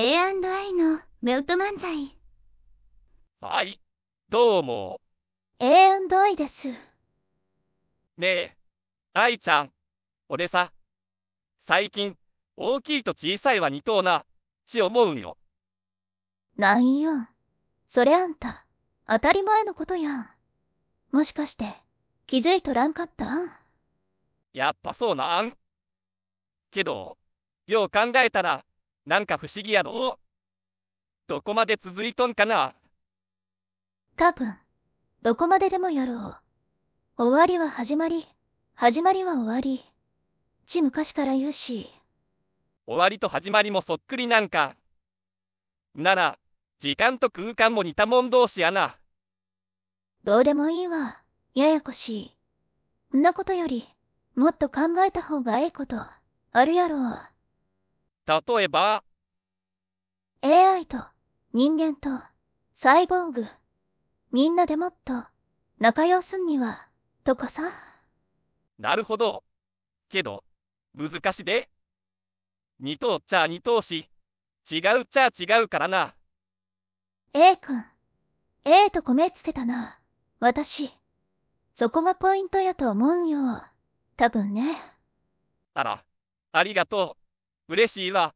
A&I のメウト漫才。はい、どうも。A&I です。ねえ、愛ちゃん、俺さ、最近、大きいと小さいはと等な、ち思うんよ。なんよ。それあんた、当たり前のことやん。もしかして、気づいとらんかったやっぱそうなん。けど、よう考えたら、なんか不思議やろどこまで続いとんかな多分、どこまででもやろう。終わりは始まり、始まりは終わり。ち昔から言うし。終わりと始まりもそっくりなんか。なら、時間と空間も似たもん同士やな。どうでもいいわ。ややこしい。んなことより、もっと考えた方がええこと、あるやろう。例えば AI と人間とサイボーグみんなでもっと仲良すんにはとかさなるほどけど難しいで二等っちゃ二等し違うっちゃ違うからな A 君 A と米つけたな私そこがポイントやと思うよ多分ねあらありがとう嬉しいわ。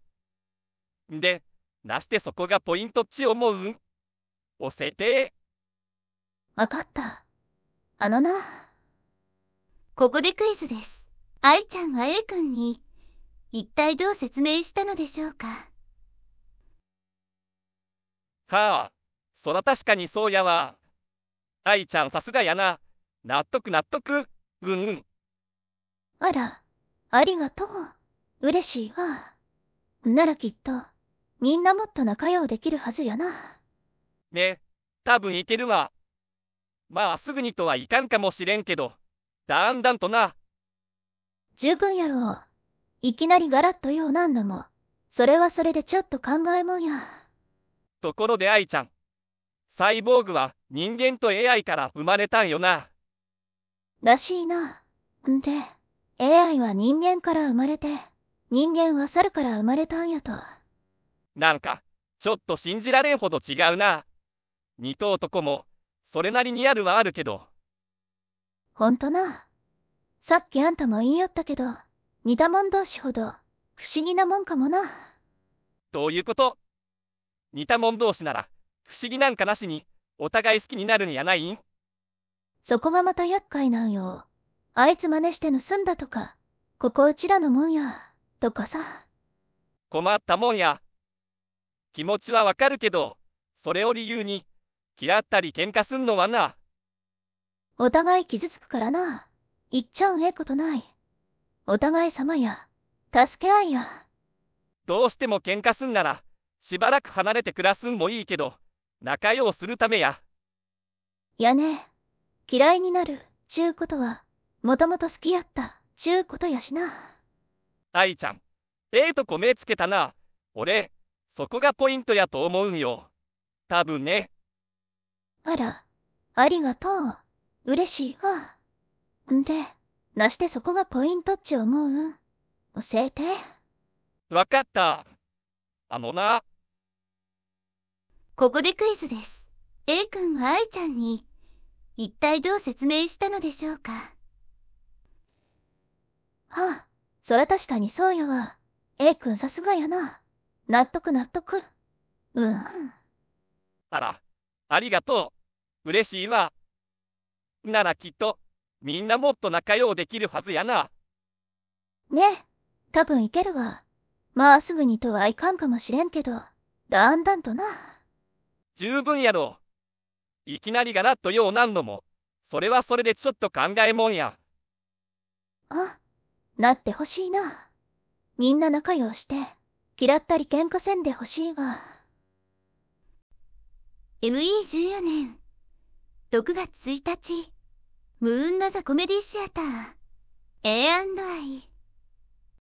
んで、なしてそこがポイントっち思うん教えて。わかった。あのな。ここでクイズです。愛ちゃんは A 君に、一体どう説明したのでしょうかはあ、そら確かにそうやわ。愛ちゃんさすがやな。納得納得。うんうん。あら、ありがとう。嬉しいわ。ならきっと、みんなもっと仲良うできるはずやな。ね、多分いけるわ。まあすぐにとはいかんかもしれんけど、だんだんとな。十分やろう。いきなりガラッとようなんだも、それはそれでちょっと考えもんや。ところで愛ちゃん、サイボーグは人間と AI から生まれたんよな。らしいな。んで、AI は人間から生まれて。人間は猿から生まれたんやと。なんか、ちょっと信じられんほど違うな。似と男も、それなりにあるはあるけど。ほんとな。さっきあんたも言いよったけど、似たもん同士ほど、不思議なもんかもな。どういうこと似たもん同士なら、不思議なんかなしに、お互い好きになるんやないんそこがまた厄介なんよ。あいつ真似して盗んだとか、ここうちらのもんや。とかさ困ったもんや気持ちはわかるけどそれを理由に嫌ったり喧嘩すんのはなお互い傷つくからな言っちゃうええことないお互い様や助け合いやどうしても喧嘩すんならしばらく離れて暮らすんもいいけど仲ようするためややね嫌いになるちゅうことはもともと好きやったちゅうことやしな。イちゃん。ええー、とこ目つけたな。俺、そこがポイントやと思うんよ。多分ね。あら、ありがとう。嬉しいわ。んで、なしてそこがポイントっち思うん教えて。わかった。あのな。ここでクイズです。A 君は愛ちゃんに、一体どう説明したのでしょうかはあ。それ確かにそうやわ。A 君さすがやな。納得納得。うん。あら、ありがとう。嬉しいわ。ならきっと、みんなもっと仲良うできるはずやな。ねえ、多分いけるわ。まあすぐにとはいかんかもしれんけど、だんだんとな。十分やろいきなりがらっとようなんのも、それはそれでちょっと考えもんや。あ。なってほしいな。みんな仲良して、嫌ったり喧嘩せんでほしいわ。ME14 年、6月1日、ムーンナザコメディシアター、A&I。